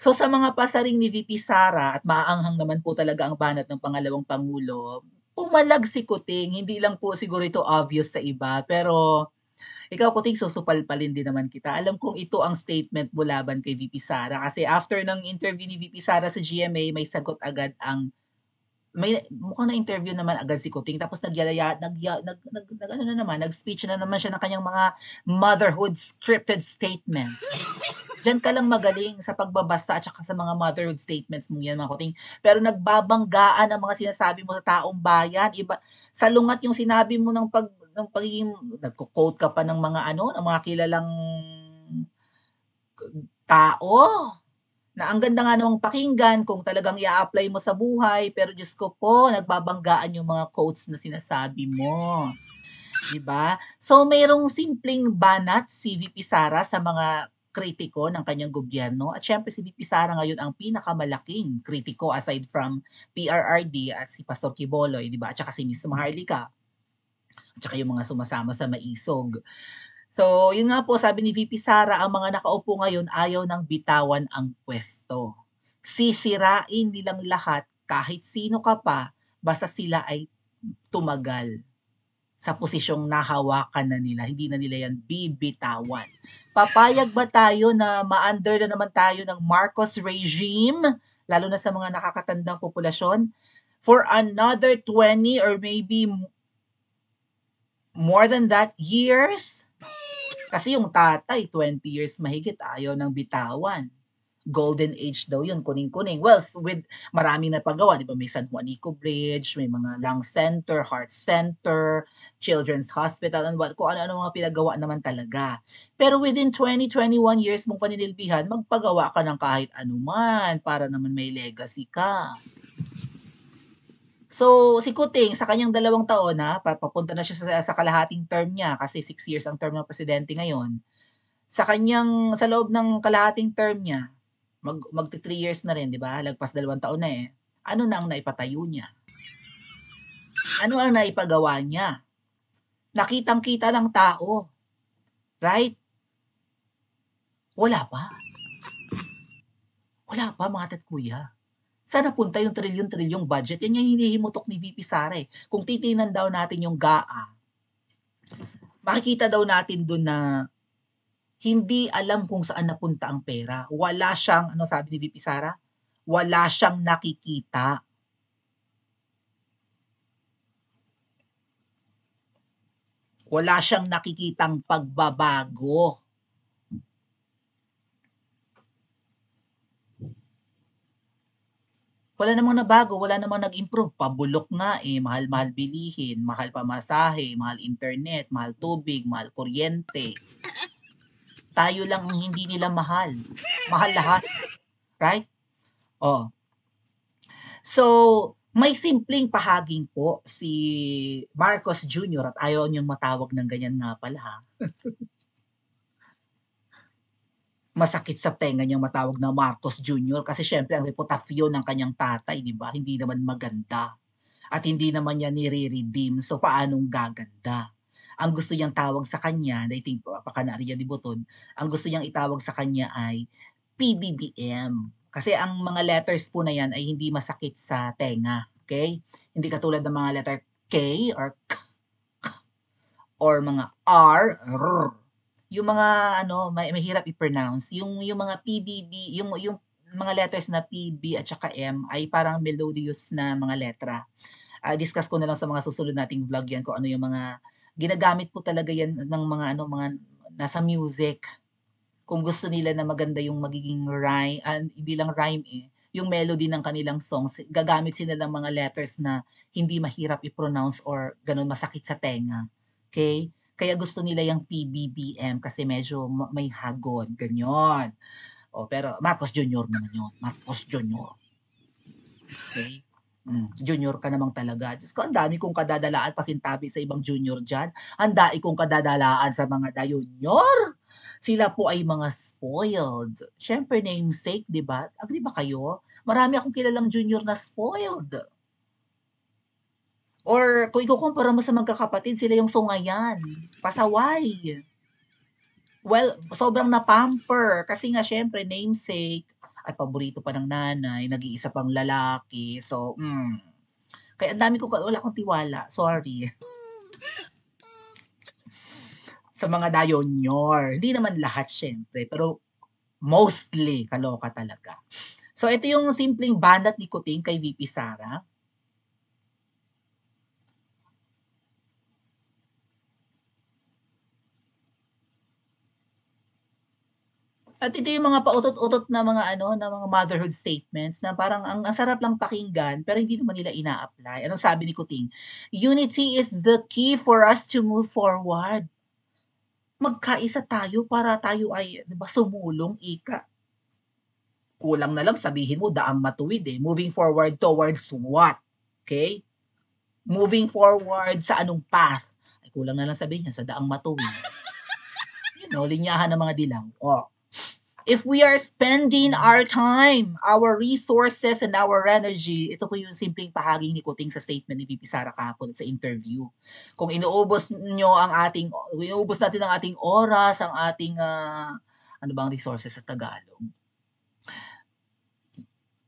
So sa mga pasaring ni VP Sara at maaanghang naman po talaga ang banat ng pangalawang pangulo, pumalag si Kuting. Hindi lang po siguro ito obvious sa iba, pero ikaw Kuting susupal pa rin din naman kita. Alam kong ito ang statement mo laban kay VP Sara kasi after ng interview ni VP Sara sa GMA, may sagot agad ang may mukhang na-interview naman agad si Kuting tapos nagyalaya nag, nag, nag, nag ano na naman nag-speech na naman siya ng kanyang mga motherhood scripted statements. Diyan ka lang magaling sa pagbabasa at saka sa mga motherhood statements mo yan mga kuting. Pero nagbabanggaan ang mga sinasabi mo sa taong bayan. Iba, salungat yung sinabi mo ng pag ng pagiging nagko-quote ka pa ng mga ano, ng mga kilalang tao na ang ganda nga namang pakinggan kung talagang i-apply mo sa buhay, pero just ko po, nagbabanggaan yung mga quotes na sinasabi mo. 'Di ba? So, mayroong simpleng banat si VP Sara sa mga kritiko ng kanyang gobyerno. At syempre si VP Sara ngayon ang pinakamalaking kritiko aside from PRRD at si Pastor Kiboloy, di ba? At saka si Miss Maharlika. At saka yung mga sumasama sa maisog. So, yun nga po, sabi ni VP Sara, ang mga nakaupo ngayon ayaw nang bitawan ang pwesto. Sisirain nilang lahat kahit sino ka pa, basta sila ay tumagal sa posisyong nahawakan na nila. Hindi na nila yan bibitawan. Papayag ba tayo na ma-under na naman tayo ng Marcos regime, lalo na sa mga nakakatandang populasyon, for another 20 or maybe more than that years? Kasi yung tatay, 20 years mahigit, ayaw ng bitawan golden age daw yun, kuning-kuning. Well, with maraming napagawa, di ba? May San Juanico Bridge, may mga lung center, heart center, children's hospital, and what, kung ano-ano mga pinagawa naman talaga. Pero within 20, 21 years mong paninilbihan, magpagawa ka ng kahit anuman para naman may legacy ka. So, si Kuting, sa kanyang dalawang taon na, papunta na siya sa, sa kalahating term niya kasi six years ang term ng presidente ngayon. Sa kanyang, sa loob ng kalahating term niya, Mag, magti 3 years na rin, di ba? Lagpas dalawang taon na eh. Ano na ang naipatayo niya? Ano ang naipagawa niya? Nakitang-kita ng tao. Right? Wala pa. Wala pa mga tatkuya. Saan napunta yung trilyon-trilyong budget? Yan yung hinihimutok ni VP Sara eh. Kung titinan daw natin yung GAA, makikita daw natin doon na hindi alam kung saan napunta ang pera. Wala siyang, ano sabi ni VP Sara? Wala siyang nakikita. Wala siyang nakikitang pagbabago. Wala namang nabago, wala namang nag-improve. Pabulok nga eh, mahal-mahal bilihin, mahal pamasahe, mahal internet, mahal tubig, mahal kuryente. Tayo lang ang hindi nila mahal. Mahal lahat. Right? Oh. So, may simpleng pahaging po si Marcos Jr. at ayaw niyang matawag ng ganyan nga pala ha. Masakit sa tenga niyang matawag na Marcos Jr. kasi syempre ang reputasyon ng kanyang tatay, di ba? Hindi naman maganda. At hindi naman niya nire-redeem. So, paanong gaganda? ang gusto niyang tawag sa kanya, I think baka na di Dibuton, ang gusto niyang itawag sa kanya ay PBBM. Kasi ang mga letters po na yan ay hindi masakit sa tenga. Okay? Hindi katulad ng mga letter K or K, K or mga R, R. Yung mga ano, may mahirap i-pronounce. Yung yung mga PBB, yung yung mga letters na PB at saka M ay parang melodious na mga letra. Uh, discuss ko na lang sa mga susunod nating vlog yan kung ano yung mga Ginagamit po talaga yan ng mga ano mga nasa music. Kung gusto nila na maganda yung magiging rhyme, uh, hindi lang rhyme eh, yung melody ng kanilang songs, gagamit sila ng mga letters na hindi mahirap i-pronounce or ganun masakit sa tenga. Okay? Kaya gusto nila yung PBBM kasi medyo may hagon, ganyan. oh pero Marcos Jr. naman yun. Marcos Jr. Okay? Mm. junior ka namang talaga. Diyos ko, ang dami kong kadadalaan pasintabi sa ibang junior dyan. Ang dami kong kadadalaan sa mga da-junior. Sila po ay mga spoiled. Siyempre, namesake, di ba? Agree ba kayo? Marami akong kilalang junior na spoiled. Or kung ikukumpara mo sa magkakapatid, sila yung sungayan, pasaway. Well, sobrang napamper kasi nga syempre namesake, at paborito pa ng nanay, nag-iisa pang lalaki. So, mm. Kaya ang dami ko, wala akong tiwala. Sorry. sa mga dayonyor. Hindi naman lahat, syempre. Pero mostly, kaloka talaga. So, ito yung simpleng banat ni Kuting kay VP Sara. At ito yung mga pautot-utot na mga ano, na mga motherhood statements na parang ang, ang sarap lang pakinggan pero hindi naman nila ina-apply. Anong sabi ni Kuting? Unity is the key for us to move forward. Magkaisa tayo para tayo ay diba, sumulong ika. Kulang na lang sabihin mo daang matuwid eh. Moving forward towards what? Okay? Moving forward sa anong path? Ay, kulang na lang sabihin niya sa daang matuwid. You know, linyahan ng mga dilang. Oh, if we are spending our time, our resources, and our energy, ito po yung simpleng pahaging ni Kuting sa statement ni VP Sara Kapon sa interview. Kung inuubos nyo ang ating, inuubos natin ang ating oras, ang ating, uh, ano bang resources sa Tagalog?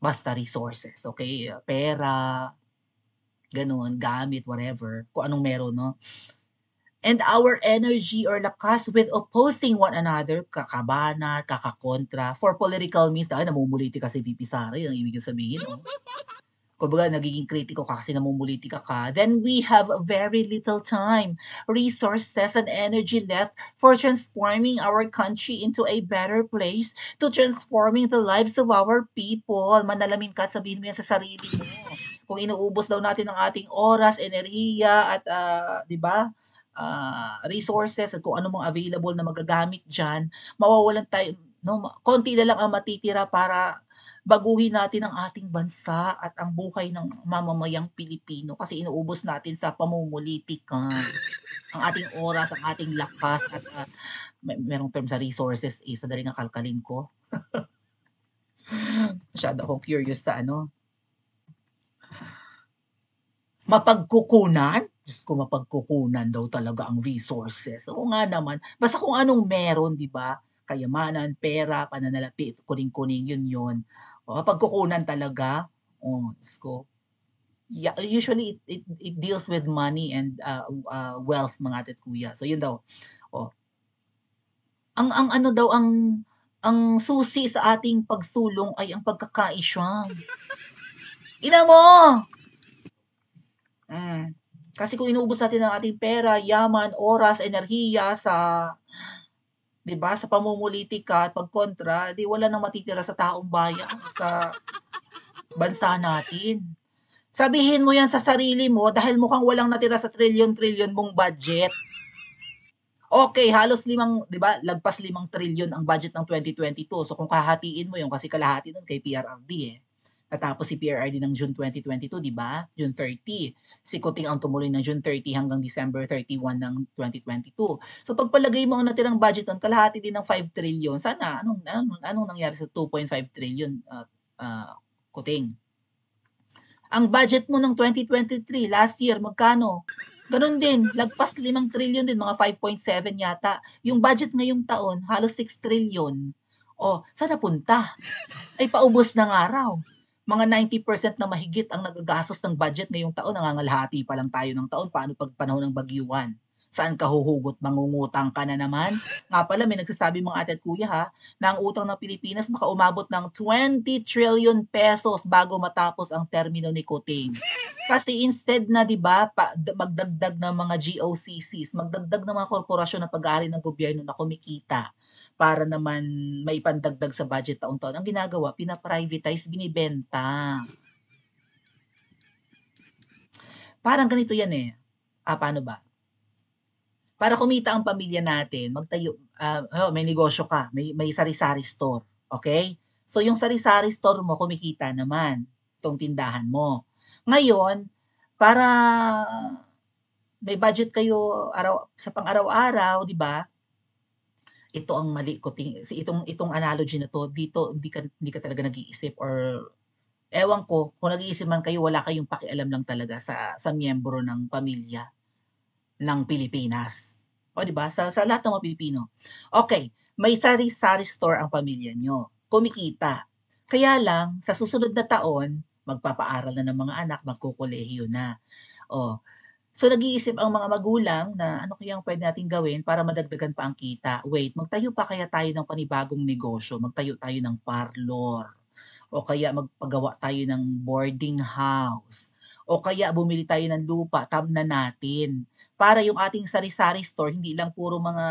Basta resources, okay? Pera, ganun, gamit, whatever, kung anong meron, no? and our energy or lakas with opposing one another, kakabana, kakakontra, for political means, dahil namumuliti kasi VP Sara, yun ang ibig sabihin. Oh. Kumbaga, nagiging kritiko ka kasi namumuliti ka ka, then we have very little time, resources, and energy left for transforming our country into a better place, to transforming the lives of our people. Manalamin ka at sabihin mo yan sa sarili mo. Kung inuubos daw natin ang ating oras, enerhiya, at, uh, di ba, uh, resources at kung ano mga available na magagamit diyan, mawawalan tayo no konti na lang ang matitira para baguhin natin ang ating bansa at ang buhay ng mamamayang Pilipino kasi inuubos natin sa pamumulitika ang ating oras, ang ating lakas at uh, may, merong term sa resources eh, sadali nga kalkalin ko. Masyado akong curious sa ano. Mapagkukunan? Diyos ko, mapagkukunan daw talaga ang resources. Oo nga naman. Basta kung anong meron, di ba? Kayamanan, pera, pananalapi, kuning-kuning, yun yun. O, pagkukunan talaga. O, Diyos ko. Yeah, usually, it, it, it deals with money and uh, uh, wealth, mga atit kuya. So, yun daw. O. Ang, ang ano daw, ang, ang susi sa ating pagsulong ay ang pagkakaisyon. Ina mo! Mm. Kasi kung inuubos natin ang ating pera, yaman, oras, enerhiya sa 'di ba, sa pamumulitika at pagkontra, di wala nang matitira sa taong bayan sa bansa natin. Sabihin mo 'yan sa sarili mo dahil mukhang walang natira sa trilyon-trilyon mong budget. Okay, halos limang, di ba, lagpas limang trilyon ang budget ng 2022. So kung kahatiin mo yung kasi kalahati nun kay PRRD eh. Natapos si PRRD ng June 2022, di ba? June 30. Si Kuting ang tumuloy ng June 30 hanggang December 31 ng 2022. So pagpalagay mo ang natirang budget on kalahati din ng 5 trillion. Sana, anong, anong, anong nangyari sa 2.5 trillion, uh, uh, Kuting? Ang budget mo ng 2023, last year, magkano? Ganun din, lagpas 5 trillion din, mga 5.7 yata. Yung budget ngayong taon, halos 6 trillion. O, oh, sana punta? Ay, paubos ng araw mga 90% na mahigit ang nagagastos ng budget ngayong taon, nangangalhati pa lang tayo ng taon, paano pag panahon ng bagyuhan? Saan ka huhugot? Mangungutang ka na naman? Nga pala, may nagsasabi mga ate at kuya ha, na ang utang ng Pilipinas baka umabot ng 20 trillion pesos bago matapos ang termino ni Cotain. Kasi instead na 'di ba magdagdag ng mga GOCCs, magdagdag ng mga korporasyon na pag-aari ng gobyerno na kumikita para naman may pandagdag sa budget taon-taon. Ang ginagawa, pinaprivatize, binibenta. Parang ganito yan eh. Ah, paano ba? para kumita ang pamilya natin, magtayo, uh, oh, may negosyo ka, may, may sari-sari store. Okay? So, yung sari-sari store mo, kumikita naman itong tindahan mo. Ngayon, para may budget kayo araw sa pang-araw-araw, 'di ba? Ito ang mali ko Si itong itong analogy na to dito hindi ka hindi ka talaga nag-iisip or ewan ko kung nag-iisip man kayo wala kayong pakialam lang talaga sa sa miyembro ng pamilya ng Pilipinas. O di ba? Sa, sa lahat ng mga Pilipino. Okay, may sari-sari store ang pamilya nyo. Kumikita. Kaya lang, sa susunod na taon, magpapaaral na ng mga anak, magkukolehiyo na. O, So nag-iisip ang mga magulang na ano kaya ang pwede nating gawin para madagdagan pa ang kita. Wait, magtayo pa kaya tayo ng panibagong negosyo, magtayo tayo ng parlor, o kaya magpagawa tayo ng boarding house, o kaya bumili tayo ng lupa, tamnan natin. Para yung ating sari-sari store, hindi lang puro mga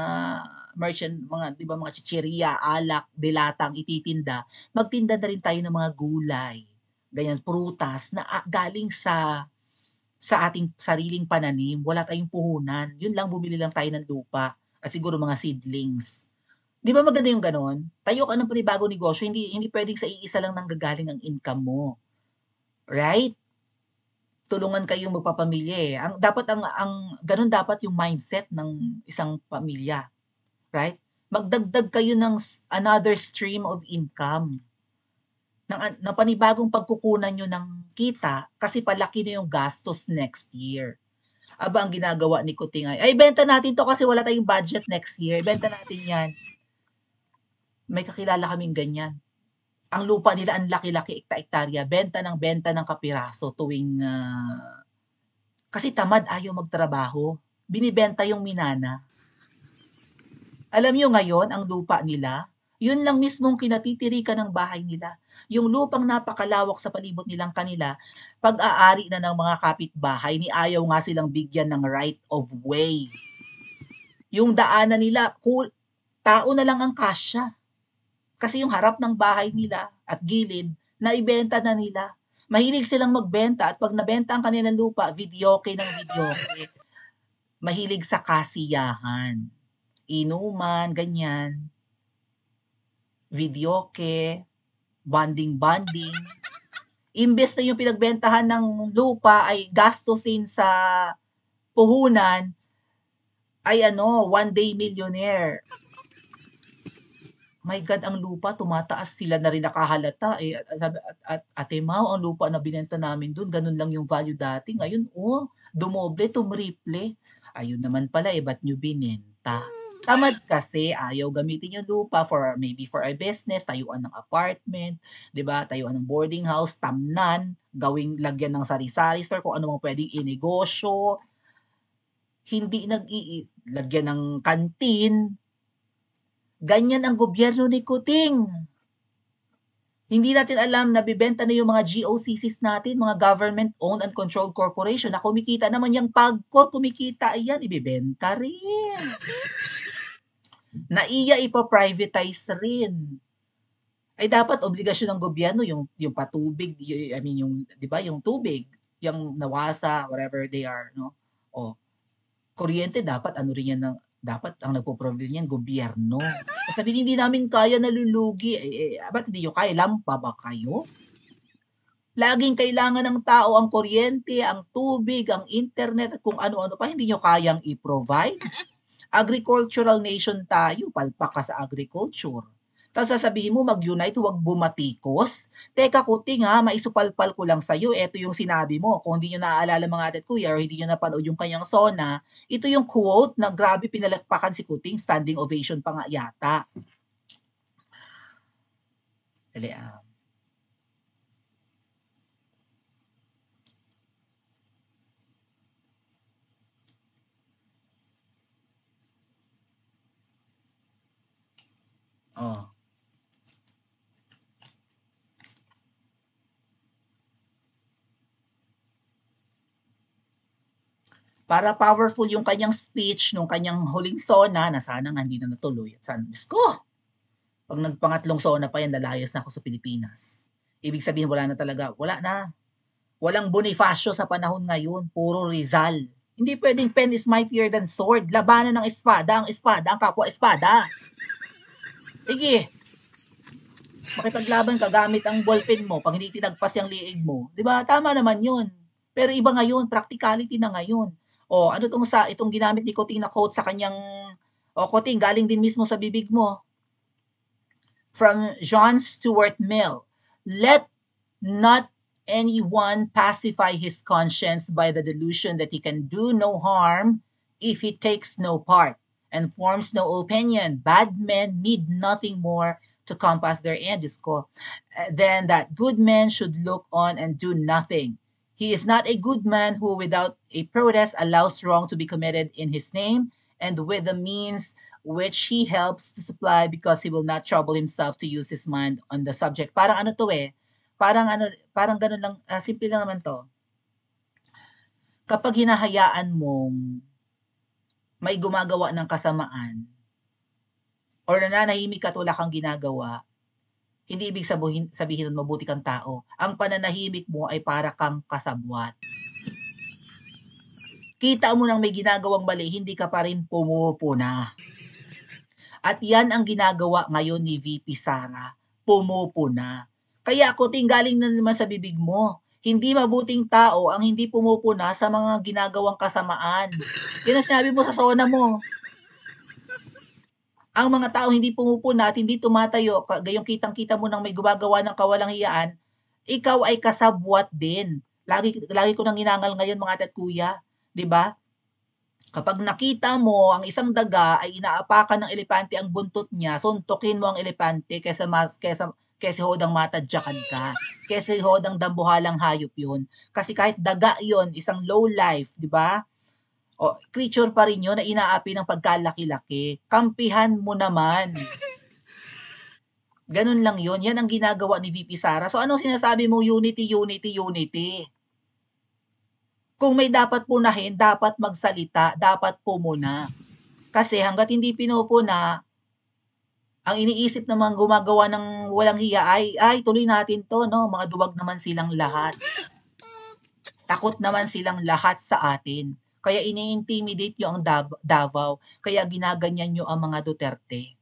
merchant, mga, di ba, mga chicheria, alak, dilatang ititinda. Magtinda na rin tayo ng mga gulay, ganyan, prutas, na ah, galing sa sa ating sariling pananim, wala tayong puhunan. Yun lang, bumili lang tayo ng lupa at siguro mga seedlings. Di ba maganda yung ganon? Tayo ka ng panibagong negosyo, hindi, hindi pwedeng sa iisa lang nanggagaling ang income mo. Right? tulungan kayong magpapamilya eh. Ang dapat ang ang ganun dapat yung mindset ng isang pamilya. Right? Magdagdag kayo ng another stream of income. Ng, ng panibagong pagkukunan nyo ng kita kasi palaki na yung gastos next year. Aba, ang ginagawa ni Kuting ay, ay, benta natin to kasi wala tayong budget next year. Benta natin yan. May kakilala kaming ganyan ang lupa nila ang laki-laki ekta-ektarya, benta ng benta ng kapiraso tuwing uh, kasi tamad ayaw magtrabaho, binibenta yung minana. Alam niyo ngayon ang lupa nila, yun lang mismong kinatitirikan ng bahay nila. Yung lupang napakalawak sa palibot nilang kanila, pag-aari na ng mga kapitbahay ni ayaw nga silang bigyan ng right of way. Yung daanan nila, cool, tao na lang ang kasya kasi yung harap ng bahay nila at gilid, na ibenta na nila. Mahilig silang magbenta at pag nabenta ang kanilang lupa, videoke ng videoke. Mahilig sa kasiyahan. Inuman, ganyan. Videoke, bonding-bonding. Imbes na yung pinagbentahan ng lupa ay gastusin sa puhunan, ay ano, one day millionaire my God, ang lupa, tumataas sila na rin nakahalata. Eh, at, at, at, ate Mau, ang lupa na binenta namin doon, ganun lang yung value dati. Ngayon, oh, dumoble, tumriple. Ayun naman pala, eh, ba't nyo binenta? Hmm. Tamad kasi, ayaw gamitin yung lupa for maybe for a business, tayuan ng apartment, 'di ba? Tayuan ng boarding house, tamnan, gawing lagyan ng sari-sari sir kung ano mang pwedeng inegosyo. Hindi nag i lagyan ng kantin, Ganyan ang gobyerno ni Kuting. Hindi natin alam na bibenta na yung mga GOCCs natin, mga government-owned and controlled corporation na kumikita naman yung pagkor kumikita, ayan, ibibenta rin. na iya ipa-privatize rin. Ay dapat obligasyon ng gobyerno yung yung patubig, yung, I mean yung 'di ba, yung tubig, yung nawasa, whatever they are, no? O kuryente dapat ano rin yan ng dapat ang nagpo-problem niyan, gobyerno. Sabi sabihin, hindi namin kaya nalulugi. Eh, eh, ah, ba't hindi nyo kaya? Lampa ba kayo? Laging kailangan ng tao ang kuryente, ang tubig, ang internet, at kung ano-ano pa, hindi nyo kayang i-provide. Agricultural nation tayo, palpaka sa agriculture. Tapos sasabihin mo, mag-unite, huwag bumatikos. Teka kuti nga, maisupalpal ko lang sa'yo. Ito yung sinabi mo. Kung hindi nyo naaalala mga atat kuya or hindi nyo napanood yung kanyang sona, ito yung quote na grabe pinalakpakan si Kuting, standing ovation pa nga yata. Dali, um, Oh. para powerful yung kanyang speech nung kanyang huling sona na sana nga hindi na natuloy. At sana, Diyos ko, pag nagpangatlong sona pa yan, lalayas na ako sa Pilipinas. Ibig sabihin, wala na talaga, wala na. Walang Bonifacio sa panahon ngayon, puro Rizal. Hindi pwedeng pen is mightier than sword. Labanan ng espada, ang espada, ang kapwa espada. Sige, makipaglaban ka gamit ang ballpen mo pag hindi tinagpas yung liig mo. Di ba? Tama naman yun. Pero iba ngayon, practicality na ngayon oh, ano itong sa itong ginamit ni Coting na quote sa kanyang oh, Coting galing din mismo sa bibig mo. From John Stuart Mill, let not anyone pacify his conscience by the delusion that he can do no harm if he takes no part and forms no opinion. Bad men need nothing more to compass their end, Diyos ko, than that good men should look on and do nothing. He is not a good man who, without a protest, allows wrong to be committed in his name and with the means which he helps to supply because he will not trouble himself to use his mind on the subject. Parang ano to eh? Parang ano, parang ganun lang, uh, simple lang naman to. Kapag hinahayaan mong may gumagawa ng kasamaan or nananahimik at wala kang ginagawa, hindi ibig sabihin, sabihin nun mabuti kang tao. Ang pananahimik mo ay para kang kasabwat. Kita mo nang may ginagawang mali, hindi ka pa rin pumupuna. At yan ang ginagawa ngayon ni VP Sara. Pumupuna. Kaya ako tinggaling na naman sa bibig mo. Hindi mabuting tao ang hindi pumupuna sa mga ginagawang kasamaan. Yan ang sinabi mo sa sona mo ang mga tao hindi pumupuna at hindi tumatayo, gayong kitang-kita mo nang may gumagawa ng kawalang hiyaan, ikaw ay kasabwat din. Lagi, lagi ko nang inangal ngayon mga ate at kuya, di ba? Kapag nakita mo ang isang daga ay inaapakan ng elepante ang buntot niya, suntukin mo ang elepante kaysa, mas, kaysa, kaysa hodang matadyakan ka, kaysa hodang dambuhalang hayop yun. Kasi kahit daga yon isang low life, di ba? O, creature pa rin yun na inaapi ng pagkalaki-laki. Kampihan mo naman. Ganun lang yon Yan ang ginagawa ni VP Sara. So anong sinasabi mo? Unity, unity, unity. Kung may dapat punahin, dapat magsalita, dapat po pumuna. Kasi hanggat hindi pinupuna, ang iniisip ng mga gumagawa ng walang hiya ay, ay tuloy natin to, no? Mga duwag naman silang lahat. Takot naman silang lahat sa atin. Kaya ini-intimidate nyo ang Davao. Kaya ginaganyan nyo ang mga Duterte.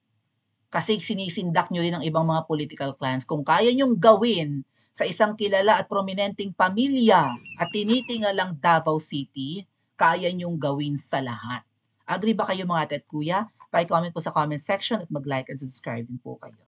Kasi sinisindak nyo rin ang ibang mga political clans. Kung kaya nyong gawin sa isang kilala at prominenteng pamilya at lang Davao City, kaya nyong gawin sa lahat. Agree ba kayo mga ate at kuya? Pa-comment po sa comment section at mag-like and subscribe din po kayo.